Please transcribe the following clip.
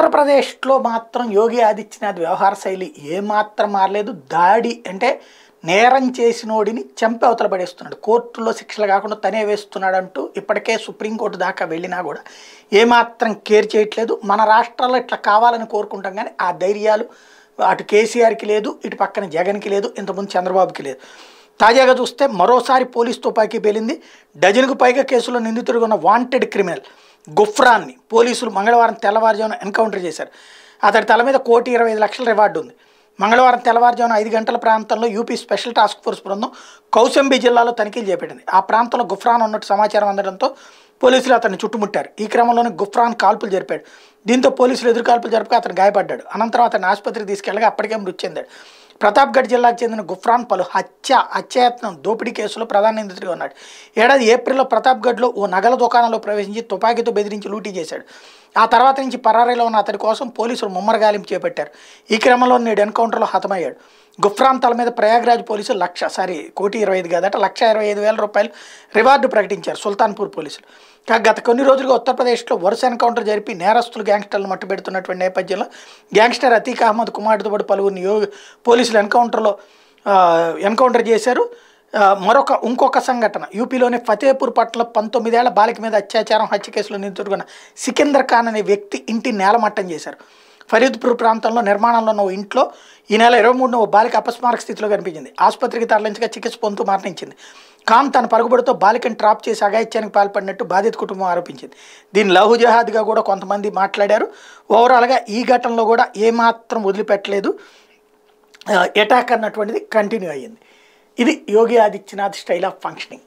ఉత్తరప్రదేశ్లో మాత్రం యోగి ఆదిత్యనాథ్ వ్యవహార శైలి ఏమాత్రం మారలేదు దాడి అంటే నేరం చేసినోడిని చంపి అవతల పడేస్తున్నాడు కోర్టులో శిక్షలు కాకుండా తనే వేస్తున్నాడు అంటూ ఇప్పటికే సుప్రీంకోర్టు దాకా వెళ్ళినా కూడా ఏమాత్రం కేర్ చేయట్లేదు మన రాష్ట్రాల్లో ఇట్లా కావాలని కోరుకుంటాం కానీ ఆ ధైర్యాలు అటు కేసీఆర్కి లేదు ఇటు పక్కన జగన్కి లేదు ఇంతకుముందు చంద్రబాబుకి లేదు తాజాగా చూస్తే మరోసారి పోలీస్ తుపాకీ పేలింది డజన్కు పైగా కేసులో నిందితుడిగా ఉన్న వాంటెడ్ క్రిమినల్ గుఫ్రాన్ని పోలీసులు మంగళవారం తెల్లవారుజామున ఎన్కౌంటర్ చేశారు అతడి తల మీద కోటి ఇరవై ఐదు లక్షల రివార్డు ఉంది మంగళవారం తెల్లవారుజామున ఐదు గంటల ప్రాంతంలో యూపీ స్పెషల్ టాస్క్ ఫోర్స్ బృందం కౌశంబి జిల్లాలో తనిఖీలు చేపట్టింది ఆ ప్రాంతంలో గుఫ్రాన్ ఉన్నట్టు సమాచారం అందడంతో పోలీసులు అతన్ని చుట్టుముట్టారు ఈ క్రమంలోనే గుఫ్రాన్ కాల్పులు జరిపాడు దీంతో పోలీసులు ఎదురు కాల్పులు జరిపి అతను గాయపడ్డాడు అనంతరం అతను ఆసుపత్రికి తీసుకెళ్ళగా అప్పటికే మృతి చెందాడు ప్రతాప్గఢ్ జిల్లాకు చెందిన గుఫ్రాన్ పలు హత్య హత్యాయత్నం దోపిడీ కేసులో ప్రధాన నిందితుడిగా ఉన్నాడు ఏడాది ఏప్రిల్లో ప్రతాప్గఢ్లో ఓ నగల దుకాణంలో ప్రవేశించి తుపాకీతో బెదిరించి లూటీ చేశాడు ఆ తర్వాత నుంచి పరారీలో ఉన్న అతడి కోసం పోలీసులు ముమ్మరగాలింపు చేపట్టారు ఈ క్రమంలో నేడు ఎన్కౌంటర్లో హతమయ్యాడు గుఫ్రాన్ తల మీద ప్రయాగ్రాజ్ పోలీసులు లక్ష సారీ కోటి ఇరవై ఐదు కాదట లక్ష ఇరవై ఐదు వేల రూపాయలు రివార్డు ప్రకటించారు సుల్తాన్పూర్ పోలీసులు కాక గత కొన్ని రోజులుగా ఉత్తరప్రదేశ్లో వరుస ఎన్కౌంటర్ జరిపి నేరస్తులు గ్యాంగ్స్టర్లను మట్టుబెడుతున్నటువంటి నేపథ్యంలో గ్యాంగ్స్టర్ అతీక్ అహ్మద్ కుమార్తో పాటు పలువురిని యో పోలీసులు ఎన్కౌంటర్లో ఎన్కౌంటర్ చేశారు మరొక ఇంకొక సంఘటన యూపీలోని ఫతేపూర్ పట్ల పంతొమ్మిదేళ్ల బాలిక మీద అత్యాచారం హత్య కేసులో నిందితుడుకున్న సికిందర్ ఖాన్ అనే వ్యక్తి ఇంటి నేలమట్టం చేశారు ఫరీద్పూర్ ప్రాంతంలో నిర్మాణంలో ఉన్న ఇంట్లో ఈ నెల ఇరవై మూడున ఓ బాలిక అపస్మారక స్థితిలో కనిపించింది ఆసుపత్రికి తరలించగా చికిత్స పొందుతూ మరణించింది ఖాన్ తన పరుగుబడితో బాలికను ట్రాప్ చేసి అగాయిత్యానికి పాల్పడినట్టు బాధిత కుటుంబం ఆరోపించింది దీన్ని లహు జహాద్గా కూడా కొంతమంది మాట్లాడారు ఓవరాల్గా ఈ ఘటనలో కూడా ఏమాత్రం వదిలిపెట్టలేదు అటాక్ అన్నటువంటిది కంటిన్యూ అయ్యింది ఇది Yogi Adityanath style of functioning